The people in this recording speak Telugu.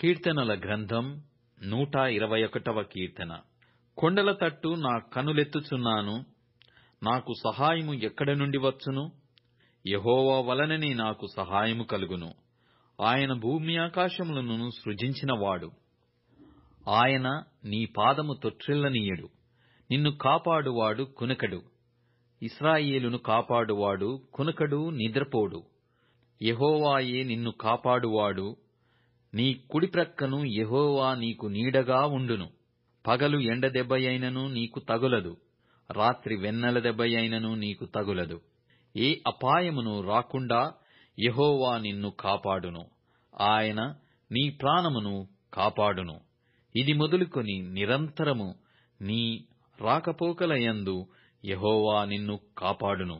కీర్తనల గ్రంథం నూట ఇరవై ఒకటవ కీర్తన కొండల తట్టు నా కనులెత్తుచున్నాను నాకు సహాయము ఎక్కడ నుండి వచ్చును యహోవా వలననే నాకు సహాయము కలుగును ఆయన భూమి ఆకాశములను సృజించినవాడు ఆయన నీ పాదము తొట్రిల్లనీయడు నిన్ను కాపాడువాడు కునకడు ఇస్రాయేలును కాపాడువాడు కునకడు నిద్రపోడు యహోవాయే నిన్ను కాపాడువాడు నీ కుడిప్రక్కను యహోవా నీకు నీడగా ఉండును పగలు ఎండ దెబ్బయైనను నీకు తగులదు రాత్రి వెన్నెల దెబ్బయైనను నీకు తగులదు ఏ అపాయమును రాకుండా యహోవా నిన్ను కాపాడును ఆయన నీ ప్రాణమును కాపాడును ఇది మొదలుకొని నిరంతరము నీ రాకపోకలయందు యహోవా నిన్ను కాపాడును